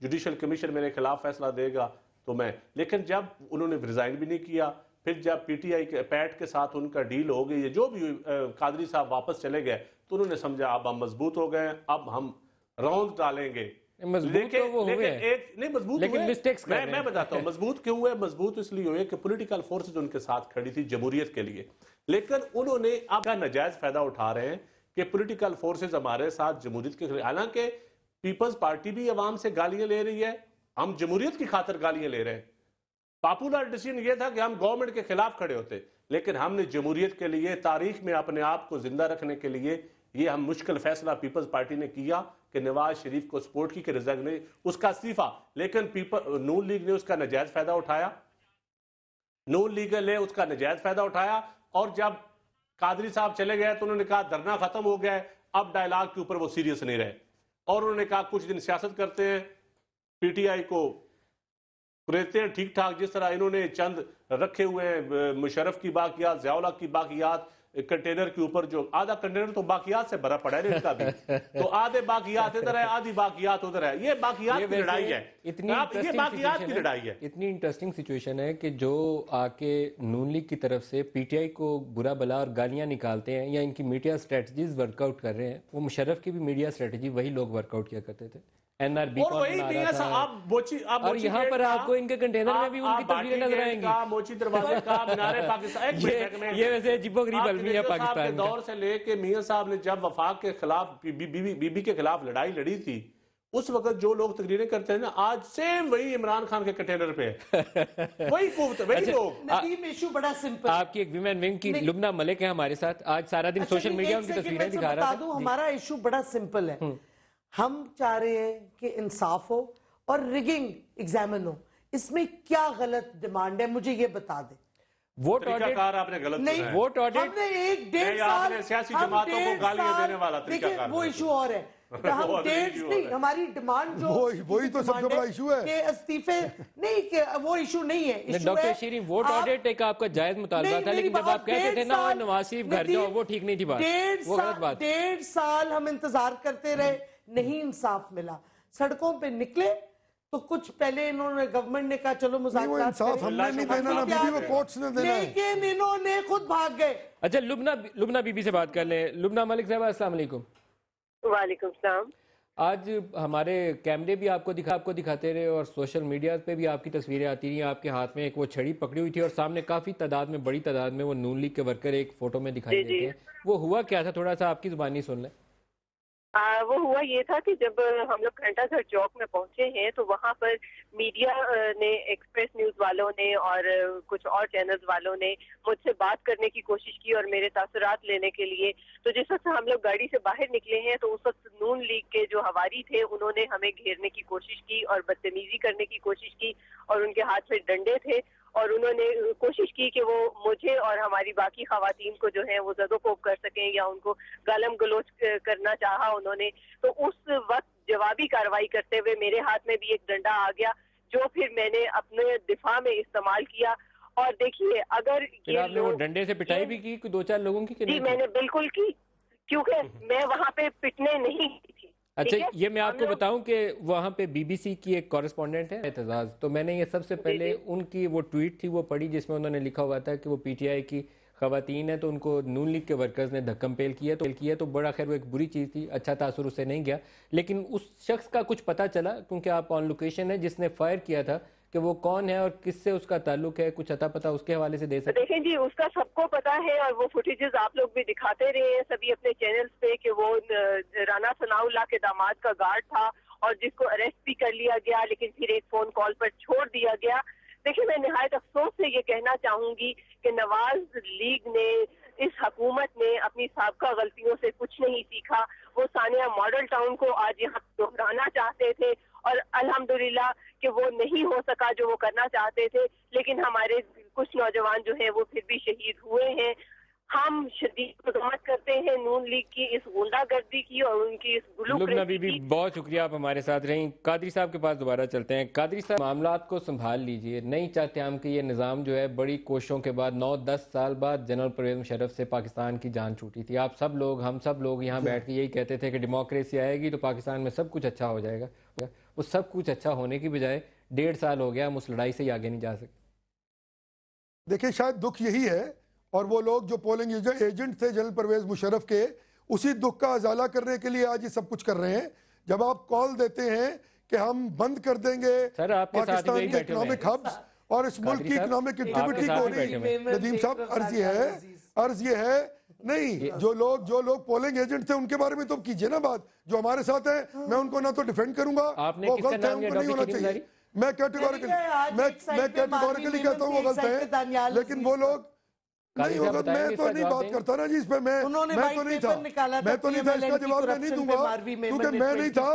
जुडिशल कमीशन मेरे खिलाफ फैसला देगा तो मैं लेकिन जब उन्होंने रिज़ाइन भी नहीं किया फिर जब पी टी आई के पैट के साथ उनका डील हो गई जो भी कादरी साहब वापस चले गए तो उन्होंने समझा अब हम मजबूत हो गए अब हम रौंद डालेंगे तो लेकिन, तो एक नहीं मजबूत मैं, मैं बताता हूँ मजबूत क्यों हुए मजबूत इसलिए हुए कि पॉलिटिकल फोर्सेज उनके साथ खड़ी थी जमहूरियत के लिए लेकिन उन्होंने आपका नजायज फायदा उठा रहे हैं कि पॉलिटिकल फोर्सेस हमारे साथ जमहूरियत के हालांकि पीपल्स पार्टी भी आवाम से गालियां ले रही है हम जमहूरियत की खातर गालियां ले रहे हैं पॉपुलर डिसीजन ये था कि हम गवर्नमेंट के खिलाफ खड़े होते लेकिन हमने जमहूरियत के लिए तारीख में अपने आप को जिंदा रखने के लिए ये हम मुश्किल फैसला पीपल्स पार्टी ने किया कि नवाज शरीफ को सपोर्ट की कि रिजर्व ने उसका इस्तीफा लेकिन पीपल नून लीग ने उसका नजायज फायदा उठाया नून लीग ने उसका नजायज फायदा उठाया और जब कादरी साहब चले गए तो उन्होंने कहा धरना खत्म हो गया अब डायलॉग के ऊपर वो सीरियस नहीं रहे और उन्होंने कहा कुछ दिन सियासत करते हैं पीटीआई को रहते हैं ठीक ठाक जिस तरह इन्होंने चंद रखे हुए हैं मुशरफ की बाकियात जयाला की बाकियात कंटेनर के ऊपर जो आधा कंटेनर तो बाकियात से भरा पड़ा है इसका भी तो आधे बाकियात इधर है आधी बाकियात उधर है ये बाकियात की लड़ाई है इतनी आप ये बाकियात की लड़ाई है इतनी इंटरेस्टिंग सिचुएशन है कि जो आके नून लीग की तरफ से पीटीआई को बुरा भला और गालियां निकालते हैं या इनकी मीडिया स्ट्रेटजीज वर्कआउट कर रहे हैं वो मुशरफ की भी मीडिया स्ट्रेटजी वही लोग वर्कआउट किया करते थे के साहब ने जब वफाक के खिलाफ बीबी के खिलाफ लड़ाई लड़ी थी उस वक्त जो लोग तकरीरें करते हैं ना आज सेम वही इमरान खान के कंटेनर पे वही इशू अच्छा, बड़ा सिंपल आपकी एक विमेन विंग की लुबना मलिक है हमारे साथ आज सारा दिन सोशल मीडिया अच्छा, उनकी तस्वीरें दिखा रहा हूँ हमारा इशू बड़ा सिंपल है हम्म। हम चाह रहे हैं कि इंसाफ हो और रिगिंग एग्जामिन हो इसमें क्या गलत डिमांड है मुझे ये बता दे वोट ऑडिट आपने गलत नहीं वोट ऑडिट हमने एक डेढ़ साल सियासी जमातों को गालियां देने वाला देखिए वो इशू और है तो हम डेट्स नहीं हमारी डिमांड जो वही तो सबसे बड़ा इशू है कि इस्तीफे नहीं कि वो इशू नहीं है डॉक्टर शीरी वोट ऑडिट एक आपका जायज मुतालबा था लेकिन जब आप कहते थे ना नवासीफ घर जाओ वो ठीक नहीं थी बात वो गलत बात डेढ़ साल हम इंतजार करते रहे नहीं इंसाफ मिला सड़कों पे निकले तो कुछ पहले इन्होंने गवर्नमेंट ने कहा चलो लेकिन इन्होंने खुद भाग गए अच्छा लुबना लुबना बीबी से बात कर ले लुबना मलिक साहब असला वालेकुम सलाम आज हमारे कैमरे भी आपको दिखा आपको दिखाते रहे और सोशल मीडिया पे भी आपकी तस्वीरें आती रही आपके हाथ में एक वो छड़ी पकड़ी हुई थी और सामने काफ़ी तादाद में बड़ी तादाद में वो नून लीग के वर्कर एक फ़ोटो में दिखाई देते हैं वो हुआ क्या था थोड़ा सा आपकी ज़ुबानी सुन लें आ, वो हुआ ये था कि जब हम लोग घंटाघर चौक में पहुंचे हैं तो वहां पर मीडिया ने एक्सप्रेस न्यूज वालों ने और कुछ और चैनल वालों ने मुझसे बात करने की कोशिश की और मेरे तासरात लेने के लिए तो जिस वक्त हम लोग गाड़ी से बाहर निकले हैं तो उस वक्त नून लीग के जो हवारी थे उन्होंने हमें घेरने की कोशिश की और बदतमीजी करने की कोशिश की और उनके हाथ में डंडे थे और उन्होंने कोशिश की कि वो मुझे और हमारी बाकी खातन को जो है वो जदोकोब कर सकें या उनको गलम गलोच करना चाहा उन्होंने तो उस वक्त जवाबी कार्रवाई करते हुए मेरे हाथ में भी एक डंडा आ गया जो फिर मैंने अपने दिफा में इस्तेमाल किया और देखिए अगर ये वो डंडे से पिटाई भी की दो चार लोगों की जी मैंने बिल्कुल की क्योंकि हम्म। मैं वहाँ पे पिटने नहीं थी अच्छा ये मैं आपको बताऊं कि वहाँ पे बीबीसी की एक कॉरेस्पॉन्डेंट है एतजाज तो मैंने ये सबसे पहले उनकी वो ट्वीट थी वो पढ़ी जिसमें उन्होंने लिखा हुआ था कि वो पीटीआई की खातन है तो उनको नून लीग के वर्कर्स ने धक्कम पेल किया तो किया तो बड़ा खैर वो एक बुरी चीज़ थी अच्छा तासर उसे नहीं गया लेकिन उस शख्स का कुछ पता चला क्योंकि आप ऑन लोकेशन है जिसने फायर किया था कि वो कौन है और किससे उसका ताल्लुक है कुछ अता पता उसके हवाले से दे सकते देखें जी उसका सबको पता है और वो फुटेजेस आप लोग भी दिखाते रहे हैं सभी अपने चैनल्स पे कि वो राना सनाउल्ला के दामाद का गार्ड था और जिसको अरेस्ट भी कर लिया गया लेकिन फिर एक फोन कॉल पर छोड़ दिया गया देखिए मैं नहायत अफसोस से ये कहना चाहूंगी कि नवाज लीग ने इस हकूमत ने अपनी सबका गलतियों से कुछ नहीं सीखा वो सानिया मॉडल टाउन को आज यहाँ दोहराना चाहते थे और अल्हम्दुलिल्लाह कि वो नहीं हो सका जो वो करना चाहते थे लेकिन हमारे कुछ नौजवान जो है वो फिर भी शहीद हुए हैं हम शदीद करते हैं नून लीग की इस गुंडागर्दी की और उनकी इस गुलू नबी भी बहुत शुक्रिया आप हमारे साथ रहीं कादरी साहब के पास दोबारा चलते हैं कादरी साहब मामला को संभाल लीजिए नहीं चाहते हम कि ये निज़ाम जो है बड़ी कोशिशों के बाद नौ दस साल बाद जनरल परवेज मुशरफ से पाकिस्तान की जान छूटी थी आप सब लोग हम सब लोग यहाँ बैठ के यही कहते थे कि डेमोक्रेसी आएगी तो पाकिस्तान में सब कुछ अच्छा हो जाएगा वो सब कुछ अच्छा होने की बजाय डेढ़ साल हो गया हम उस लड़ाई से ही आगे नहीं जा सकते देखिए शायद दुख यही है और वो लोग जो पोलिंग एजेंट थे जनरल परवेज मुशरफ के उसी दुख का अजाला करने के लिए आज ये सब कुछ कर रहे हैं जब आप कॉल देते हैं कि हम बंद कर देंगे पाकिस्तान के इकोनॉमिक हब्स और इस मुल्क की इकोनॉमिक एक्टिविटी को नहीं नदीम साहब अर्ज ये है अर्ज ये है नहीं जो लोग जो लोग पोलिंग एजेंट थे उनके बारे में तो कीजिए ना बात जो हमारे साथ है हाँ। मैं उनको ना तो डिफेंड करूंगा वो गलत है उनको नहीं होना चाहिए मैं कैटेगोरिकली मैं मैं कैटेगोरिकली कहता हूँ वो गलत है लेकिन वो लोग नहीं होगा मैं तो नहीं बात करता ना जी इस पे मैं मैं तो, तो नहीं था मैं तो नहीं था इसका जवाब मैं नहीं दूंगा क्योंकि मैं नहीं था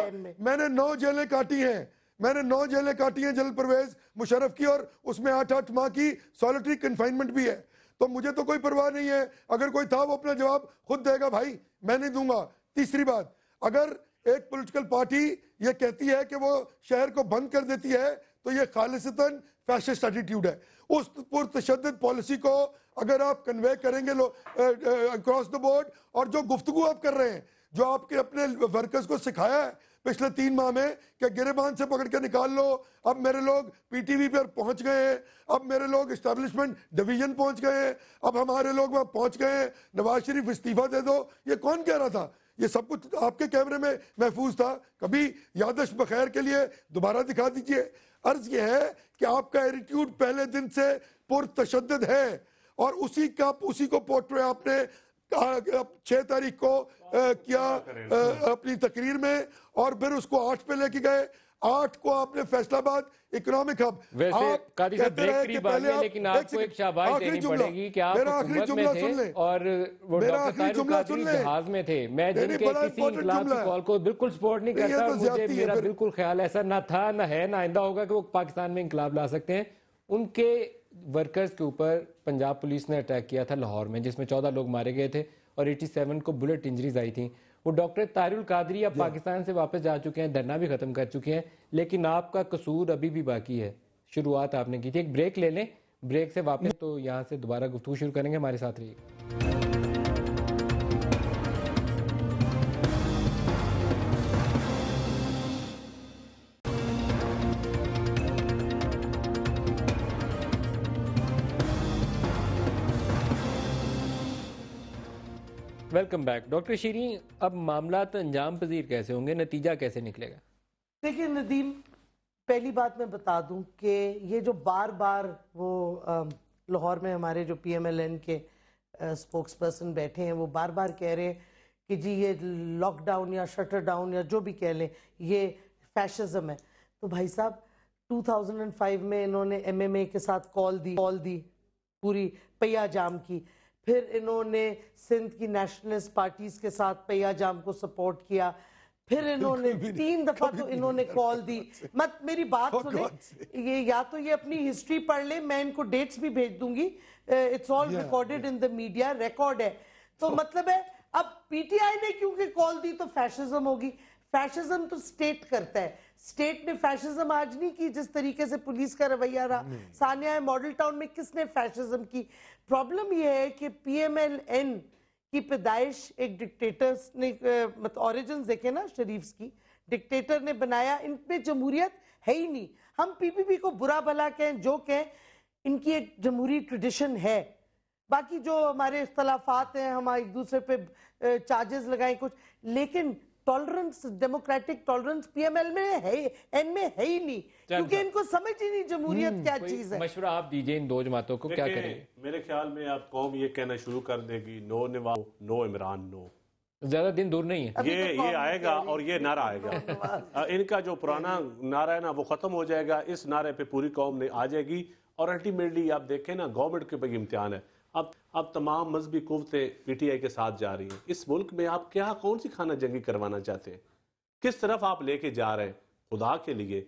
मैंने नौ जेलें काटी हैं मैंने नौ जेलें काटी हैं मुशरफ की और उसमें आठ आठ माह की सॉलिटरी कन्फाइनमेंट भी है तो मुझे तो कोई परवाह नहीं है अगर कोई था वो अपना जवाब खुद देगा भाई मैं नहीं दूंगा तीसरी बात अगर एक पोलिटिकल पार्टी ये कहती है कि वो शहर को बंद कर देती है तो ये खालिशता फैशस्ट एटीट्यूड है उस पुरतशद पॉलिसी को अगर आप कन्वे करेंगे अक्रॉस द बोर्ड और जो गुफ्तु आप कर रहे हैं जो आपके अपने वर्कर्स को सिखाया है पिछले तीन माह में कि गिरेबान से पकड़ के निकाल लो अब मेरे लोग पीटीवी पर पहुंच गए हैं अब मेरे लोग इस्टेब्लिशमेंट डिवीजन पहुंच गए हैं अब हमारे लोग वहां पहुंच गए हैं नवाज शरीफ इस्तीफा दे दो ये कौन कह रहा था ये सब कुछ तो आपके कैमरे में महफूज था कभी यादश बखैर के लिए दोबारा दिखा दीजिए अर्ज ये है कि आपका एटीट्यूड पहले दिन से पुरतशद है और उसी का उसी को पोर्ट्रे आपने छह तारीख को आ, किया आ, अपनी तकरीर में और फिर उसको आठ पे लेके गए आठ को आपने फैसलाबाद इकोनॉमिक हब वैसे कादी साहब ब्रेक लेकिन आपको एक शाबाश देनी पड़ेगी कि आप आखिरी जुमला सुन और वो जुमला सुन में थे मैं जिनके किसी इंकलाब की कॉल को बिल्कुल सपोर्ट नहीं करता तो मुझे मेरा बिल्कुल ख्याल ऐसा ना था ना है ना आइंदा होगा कि वो पाकिस्तान में इंकलाब ला सकते हैं उनके वर्कर्स के ऊपर पंजाब पुलिस ने अटैक किया था लाहौर में जिसमें चौदह लोग मारे गए थे और एटी सेवन को बुलेट इंजरीज आई थी वो डॉक्टर तारुल कादरी अब पाकिस्तान से वापस जा चुके हैं धरना भी खत्म कर चुके हैं लेकिन आपका कसूर अभी भी बाकी है शुरुआत आपने की थी एक ब्रेक ले लें ब्रेक से वापस तो यहाँ से दोबारा गुफ्तु शुरू करेंगे हमारे साथ रहिएगा वेलकम बैक डॉक्टर शीरी अब मामला अंजाम पजीर कैसे होंगे नतीजा कैसे निकलेगा देखिए नदीम पहली बात मैं बता दूं कि ये जो बार बार वो लाहौर में हमारे जो पीएमएलएन के स्पोक्स पर्सन बैठे हैं वो बार बार कह रहे हैं कि जी ये लॉकडाउन या शटर डाउन या जो भी कह लें ये फैशिज़म है तो भाई साहब 2005 में इन्होंने एमएमए के साथ कॉल दी कॉल दी पूरी पहिया जाम की फिर इन्होंने सिंध की नेशनलिस्ट पार्टीज के साथ पैया जाम को सपोर्ट किया फिर इन्होंने तीन दफा तो इन्होंने कॉल दी मत मेरी बात सुने ये या तो ये अपनी हिस्ट्री पढ़ ले मैं इनको डेट्स भी भेज दूंगी it's all recorded in the media record है तो मतलब है अब पीटीआई ने क्योंकि कॉल दी तो फैशिज्म होगी फैशिज्म तो स्टेट करता है स्टेट ने फैशिज्म आज नहीं की जिस तरीके से पुलिस का रवैया रहा सानिया है मॉडल टाउन में किसने फैशिज्म की प्रॉब्लम यह है कि पीएमएलएन की पैदाइश एक डिक्टेटर्स ने मतलब ऑरिजिन देखे ना शरीफ की डिक्टेटर ने बनाया इन पे जमहूरियत है ही नहीं हम पीपीपी को बुरा भला कहें जो कहें इनकी एक जमहूरी ट्रेडिशन है बाकी जो हमारे अख्तलाफात हैं हम एक दूसरे पे चार्जेस लगाएं कुछ लेकिन टॉलरेंस डेमोक्रेटिक टॉलरेंस पीएमएल में है एन में है ही नहीं क्योंकि इनको समझ ही नहीं जमहूरियत हम्म, क्या चीज है मशवरा आप दीजिए इन दो जमातों को क्या करें मेरे ख्याल में आप कौम ये कहना शुरू कर देगी नो निवाओ नो इमरान नो ज्यादा दिन दूर नहीं है ये तो ये आएगा और ये नारा आएगा इनका जो पुराना नारा है ना वो खत्म हो जाएगा इस नारे पे पूरी कौम ने आ जाएगी और अल्टीमेटली आप देखें ना गवर्नमेंट के ऊपर इम्तिहान है अब अब तमाम मजहबी कुतें पीटीआई के साथ जा रही हैं इस मुल्क में आप क्या कौन सी खाना जंगी करवाना चाहते हैं किस तरफ आप लेके जा रहे हैं खुदा के लिए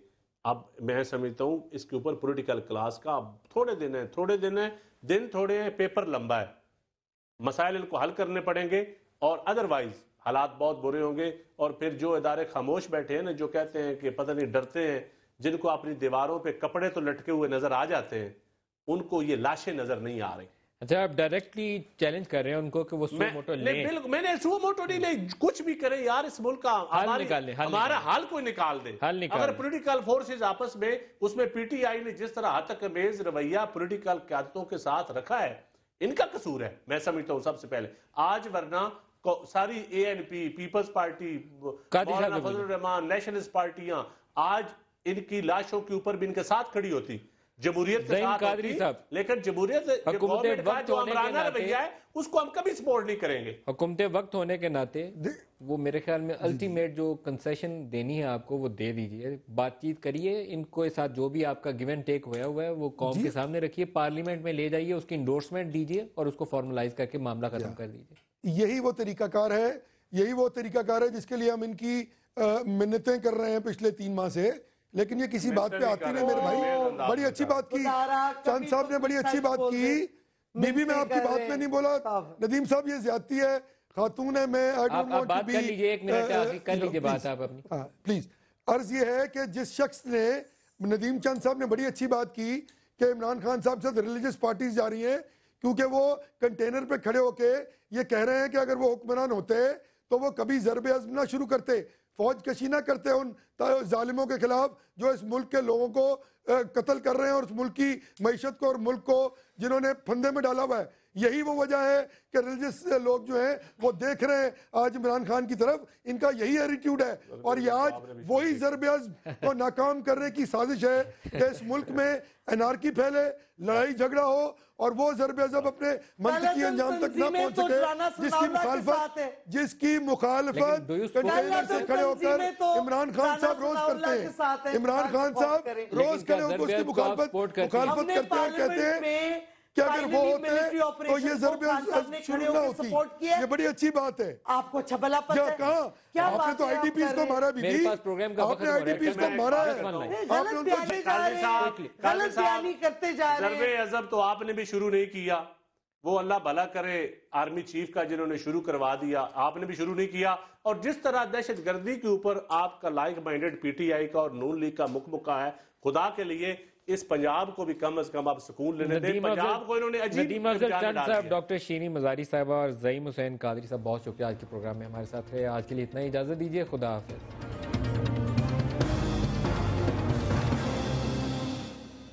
अब मैं समझता हूँ इसके ऊपर पॉलिटिकल क्लास का अब थोड़े दिन है थोड़े दिन है दिन थोड़े हैं पेपर लंबा है मसाइल इनको हल करने पड़ेंगे और अदरवाइज हालात बहुत बुरे होंगे और फिर जो इदारे खामोश बैठे हैं ना जो कहते हैं कि पता नहीं डरते हैं जिनको अपनी दीवारों पे कपड़े तो लटके हुए नज़र आ जाते हैं उनको ये लाशें नज़र नहीं आ रही अच्छा आप डायरेक्टली चैलेंज कर रहे हैं उनको कि वो सुओ मोटो ले बिल्कुल मैंने सुओ मोटो नहीं ले कुछ भी करें यार इस मुल्क का हाल निकाल ले हमारा हाल कोई निकाल दे हाल निकाल अगर पॉलिटिकल फोर्सेस आपस में उसमें पीटीआई ने जिस तरह हतक मेज रवैया पॉलिटिकल क्यादतों के साथ रखा है इनका कसूर है मैं समझता हूँ सबसे पहले आज वरना सारी A N P People's Party Fazal Rehman nationalist पार्टियां आज इनकी लाशों के ऊपर भी इनके साथ खड़ी होती जमहूरियत के साथ साहब लेकिन जमहूरियत हुकूमत जो अमराना रवैया है उसको हम कभी सपोर्ट नहीं करेंगे हुकूमत वक्त होने के नाते वो मेरे ख्याल में अल्टीमेट जो कंसेशन देनी है आपको वो दे दीजिए बातचीत करिए इनको साथ जो भी आपका गिवन टेक हुआ हुआ है वो कौम के सामने रखिए पार्लियामेंट में ले जाइए उसकी इंडोर्समेंट दीजिए और उसको फॉर्मलाइज करके मामला खत्म कर दीजिए यही वो तरीकाकार है यही वो तरीकाकार है जिसके लिए हम इनकी मिन्नतें कर रहे हैं पिछले तीन माह से लेकिन ये किसी बात तो पे आती नहीं मेरे भाई बड़ी अच्छी बात की चांद साहब ने बड़ी अच्छी बात की बीबी मैं आपकी बात में नहीं बोला नदीम साहब ये ज्यादा है खातून है मैं I don't want to be कर लीजिए बात आप अपनी प्लीज हाँ, अर्ज ये है कि जिस शख्स ने नदीम चंद साहब ने बड़ी अच्छी बात की कि इमरान खान साहब के साथ रिलीजियस पार्टीज जा रही हैं क्योंकि वो कंटेनर पे खड़े होके ये कह रहे हैं कि अगर वो हुक्मरान होते तो वो कभी जरब अजम ना शुरू करते फौज कशी ना करते उन जालिमों के खिलाफ जो इस मुल्क के लोगों को कत्ल कर रहे हैं और उस मुल्क की मीशत को और मुल्क को जिन्होंने फंदे में डाला हुआ है यही वो वजह है कि रिलीजियस लोग जो हैं वो देख रहे हैं आज इमरान खान की तरफ इनका यही एटीट्यूड है और ये आज वही जरबेज को नाकाम करने की साजिश है कि इस मुल्क में एनार्की फैले लड़ाई झगड़ा हो और वो जरबेजब अपने की तो अंजाम तक ना पहुंच तो सके जिसकी मुखालफत जिसकी मुखालफत कंटेनर से तो खड़े होकर इमरान खान साहब रोज करते हैं इमरान खान साहब रोज खड़े होकर उसकी मुखालफत मुखालफत करते हैं कहते हैं कि अगर वो होते तो ये जरबे शुरू ना होती ये बड़ी अच्छी बात है आपको अच्छा भला पता है कहा आपने तो आईडीपी को तो मारा भी थी आपने आईडीपी को तो तो मारा है करते जा रहे अजब तो आपने भी शुरू नहीं किया वो अल्लाह भला करे आर्मी चीफ का जिन्होंने शुरू करवा दिया आपने भी शुरू नहीं किया और जिस तरह दहशत गर्दी के ऊपर आपका लाइक माइंडेड पीटीआई का और नून लीग का मुख मुका है खुदा के लिए इस पंजाब को भी कम अज कम आप सुकून लेने डॉक्टर शीनी मजारी साहब और जईम हुसैन कादरी साहब बहुत शुक्रिया आज के प्रोग्राम में हमारे साथ रहे आज के लिए इतना ही इजाजत दीजिए खुदा हाफिज़